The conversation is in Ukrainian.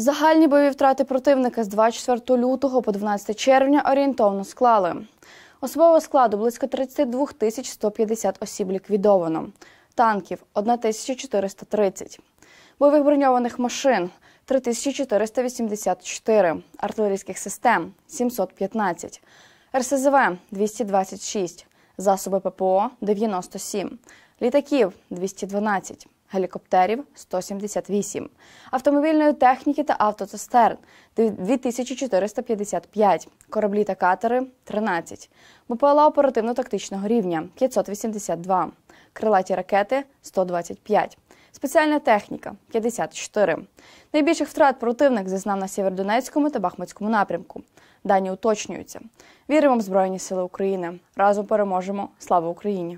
Загальні бойові втрати противника з 24 лютого по 12 червня орієнтовно склали. Особового складу близько 32 тисяч 150 осіб ліквідовано, танків 1430, бойових броньованих машин 3484, артилерійських систем 715, РСЗВ 226, засоби ППО 97, літаків 212 гелікоптерів 178, автомобільної техніки та автоцистерн 2455, кораблі та катери 13, БПЛА оперативно-тактичного рівня 582, крилаті ракети 125. Спеціальна техніка 54. Найбільших втрат противник зазнав на Сєвєродонецькому та Бахмутському напрямку. Дані уточнюються. Віримо в Збройні Сили України. Разом переможемо. Слава Україні!